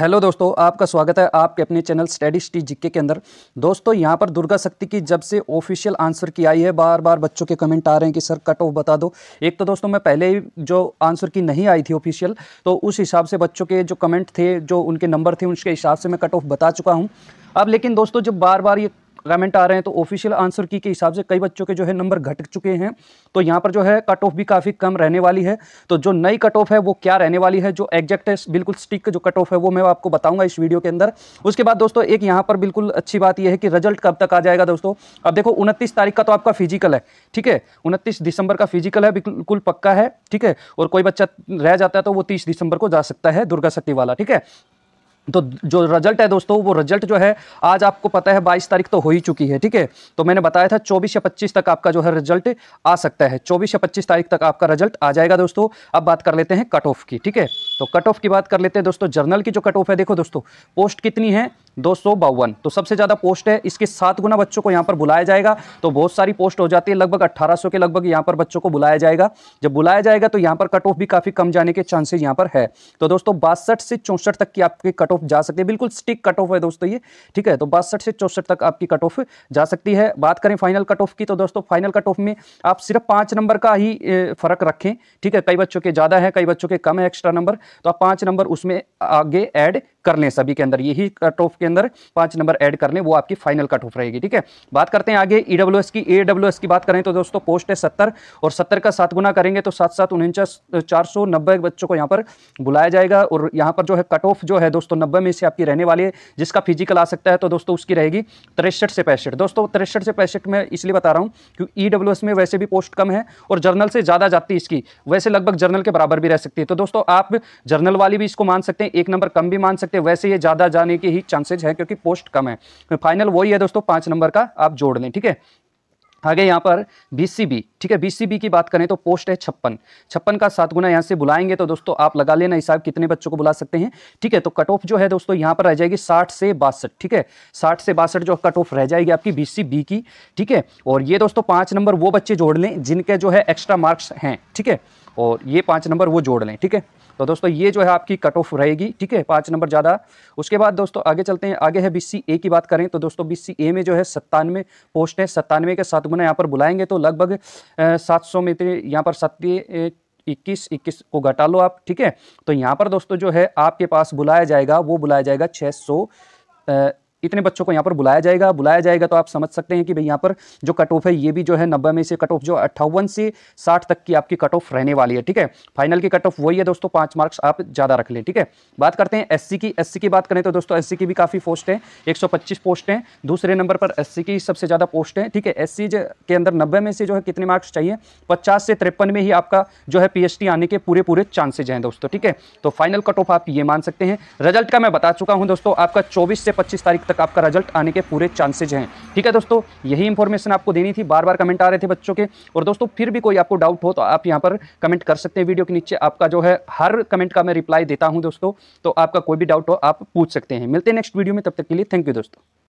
hello दोस्तों आपका स्वागत है आपके अपने चैनल स्टडी स्टी जिक्के के अंदर दोस्तों यहाँ पर दुर्गा शक्ति की जब से ऑफिशियल आंसर की आई है बार बार बच्चों के कमेंट आ रहे हैं कि सर कट ऑफ बता दो एक तो दोस्तों मैं पहले ही जो आंसर की नहीं आई थी ऑफिशियल तो उस हिसाब से बच्चों के जो कमेंट थे जो उनके नंबर थे उसके हिसाब से मैं कट ऑफ बता चुका हूँ अब लेकिन दोस्तों जब बार बार ये कमेंट आ रहे हैं तो ऑफिशियल आंसर की के हिसाब से कई बच्चों के जो है नंबर घट चुके हैं तो यहाँ पर जो है कट ऑफ भी काफ़ी कम रहने वाली है तो जो नई कट ऑफ है वो क्या रहने वाली है जो एग्जैक्ट है बिल्कुल स्टिक जो कट ऑफ है वो मैं आपको बताऊंगा इस वीडियो के अंदर उसके बाद दोस्तों एक यहाँ पर बिल्कुल अच्छी बात यह है कि रिजल्ट कब तक आ जाएगा दोस्तों अब देखो उनतीस तारीख का तो आपका फिजिकल है ठीक है उनतीस दिसंबर का फिजिकल है बिल्कुल पक्का है ठीक है और कोई बच्चा रह जाता है तो वो तीस दिसंबर को जा सकता है दुर्गा शक्ति वाला ठीक है तो जो रिजल्ट है दोस्तों वो रिजल्ट जो है आज आपको पता है 22 तारीख तो हो ही चुकी है ठीक है तो मैंने बताया था 24 या 25 तक आपका जो है रिजल्ट आ सकता है 24 या 25 तारीख तक आपका रिजल्ट आ जाएगा दोस्तों अब बात कर लेते हैं कट ऑफ की ठीक है तो कट ऑफ की बात कर लेते हैं दोस्तों जर्नल की जो कट ऑफ है देखो दोस्तों पोस्ट कितनी है दो तो सबसे ज़्यादा पोस्ट है इसके सात गुना बच्चों को यहाँ पर बुलाया जाएगा तो बहुत सारी पोस्ट हो जाती है लगभग 1800 के लगभग यहाँ पर बच्चों को बुलाया जाएगा जब बुलाया जाएगा तो यहाँ पर कट ऑफ भी काफ़ी कम जाने के चांसेज यहाँ पर है तो दोस्तों बासठ से चौंसठ तक की आपकी कट ऑफ जा सकती है बिल्कुल स्टिक कट ऑफ है दोस्तों ये ठीक है तो बासठ से चौंसठ तक आपकी कट ऑफ जा सकती है बात करें फाइनल कट ऑफ की तो दोस्तों फाइनल कट ऑफ में आप सिर्फ पाँच नंबर का ही फ़र्क रखें ठीक है कई बच्चों के ज़्यादा है कई बच्चों के कम है एक्स्ट्रा नंबर तो आप पांच नंबर उसमें आगे ऐड कर लें सभी के अंदर यही कट ऑफ के अंदर पांच नंबर ऐड कर लें वो आपकी फाइनल कट ऑफ रहेगी ठीक है बात करते हैं आगे ई e की ए की बात करें तो दोस्तों पोस्ट है सत्तर और सत्तर का सात गुना करेंगे तो सात सात उनचास चार बच्चों को यहाँ पर बुलाया जाएगा और यहाँ पर जो है कट ऑफ जो है दोस्तों नब्बे में से आपकी रहने वाली है जिसका फिजिकल आ सकता है तो दोस्तों उसकी रहेगी तिरसठ से पैंसठ दोस्तों तिरसठ से पैंसठ में इसलिए बता रहा हूँ क्योंकि ई e में वैसे भी पोस्ट कम है और जर्नल से ज़्यादा जाती है इसकी वैसे लगभग जर्नल के बराबर भी रह सकती है तो दोस्तों आप जर्नल वाली भी इसको मान सकते हैं एक नंबर कम भी मान सकते हैं वैसे ये ज़्यादा जाने के ही चांसेज है क्योंकि पोस्ट कम है फाइनल वही है दोस्तों पांच नंबर का आप जोड़ लें ठीक है आगे यहाँ पर बी ठीक है बीसीबी की बात करें तो पोस्ट है छप्पन छप्पन का सात गुना यहाँ से बुलाएंगे तो दोस्तों आप लगा लेना हिसाब कितने बच्चों को बुला सकते हैं ठीक है तो कट ऑफ जो है दोस्तों यहाँ पर रह जाएगी साठ से बासठ ठीक है साठ से बासठ जो कट ऑफ रह जाएगी आपकी बीसीबी की ठीक है और ये दोस्तों पाँच नंबर वो बच्चे जोड़ लें जिनके जो है एक्स्ट्रा मार्क्स हैं ठीक है और ये पाँच नंबर वो जोड़ लें ठीक है तो दोस्तों ये जो है आपकी कट ऑफ रहेगी ठीक है पाँच नंबर ज़्यादा उसके बाद दोस्तों आगे चलते हैं आगे है बी ए की बात करें तो दोस्तों बी ए में जो है सत्तानवे पोस्ट है सत्तानवे के सात गुना यहाँ पर बुलाएंगे तो लगभग सात सौ में यहाँ पर सत्य इक्कीस इक्कीस को घटा लो आप ठीक है तो यहाँ पर दोस्तों जो है आपके पास बुलाया जाएगा वो बुलाया जाएगा छः सौ इतने बच्चों को यहाँ पर बुलाया जाएगा बुलाया जाएगा तो आप समझ सकते हैं कि भाई यहाँ पर जो कट ऑफ है ये भी जो है नब्बे में से कट ऑफ जो अट्ठावन से साठ तक की आपकी कट ऑफ रहने वाली है ठीक है फाइनल की कट ऑफ वही है दोस्तों पाँच मार्क्स आप ज़्यादा रख लें ठीक है बात करते हैं एस की एस की बात करें तो दोस्तों एस की भी काफ़ी पोस्ट है एक पोस्ट हैं दूसरे नंबर पर एस की सबसे ज़्यादा पोस्ट है ठीक है एस के अंदर नब्बे में से जो है कितने मार्क्स चाहिए पचास से तिरपन में ही आपका जो है पी आने के पूरे पूरे चांसेज हैं दोस्तों ठीक है तो फाइनल कट ऑफ आप ये मान सकते हैं रिजल्ट का मैं बता चुका हूँ दोस्तों आपका चौबीस से पच्चीस तारीख तक आपका रिजल्ट आने के पूरे चांसेज हैं ठीक है दोस्तों यही इन्फॉर्मेशन आपको देनी थी बार बार कमेंट आ रहे थे बच्चों के और दोस्तों फिर भी कोई आपको डाउट हो तो आप यहाँ पर कमेंट कर सकते हैं वीडियो के नीचे आपका जो है हर कमेंट का मैं रिप्लाई देता हूँ दोस्तों तो आपका कोई भी डाउट हो आप पूछ सकते हैं मिलते हैं नेक्स्ट वीडियो में तब तक के लिए थैंक यू दोस्तों